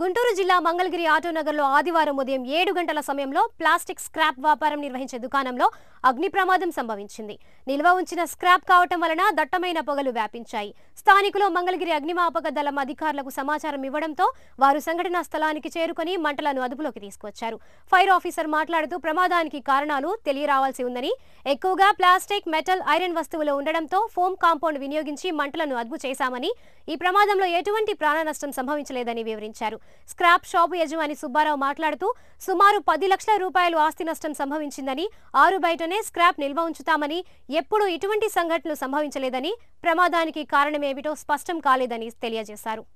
గుంటూరు జిల్లా మంగళగిరి ఆటోనగర్లో ఆదివారం ఉదయం ఏడు గంటల సమయంలో ప్లాస్టిక్ స్క్రాప్ వ్యాపారం నిర్వహించే దుకాణంలో అగ్ని ప్రమాదం సంభవించింది నిల్వ ఉంచిన స్క్రాప్ కావటం వలన దట్టమైన పొగలు వ్యాపించాయి స్థానికులు మంగళగిరి అగ్నిమాపక దళం అధికారులకు సమాచారం ఇవ్వడంతో వారు సంఘటనా స్థలానికి చేరుకుని మంటలను అదుపులోకి తీసుకొచ్చారు ఫైర్ ఆఫీసర్ మాట్లాడుతూ ప్రమాదానికి కారణాలు తెలియరావాల్సి ఉందని ఎక్కువగా ప్లాస్టిక్ మెటల్ ఐరన్ వస్తువులు ఉండడంతో ఫోమ్ కాంపౌండ్ వినియోగించి మంటలను అదుపు చేశామని ఈ ప్రమాదంలో ఎటువంటి ప్రాణ నష్టం సంభవించలేదని వివరించారు స్క్రాప్ షాపు యజమాని సుబ్బారావు మాట్లాడుతూ సుమారు పది లక్షల రూపాయలు ఆస్తి నష్టం సంభవించిందని ఆరు బయటనే స్క్రాప్ నిల్వ ఉంచుతామని ఎప్పుడూ ఇటువంటి సంఘటనలు సంభవించలేదని ప్రమాదానికి కారణమేమిటో స్పష్టం కాలేదని తెలియజేశారు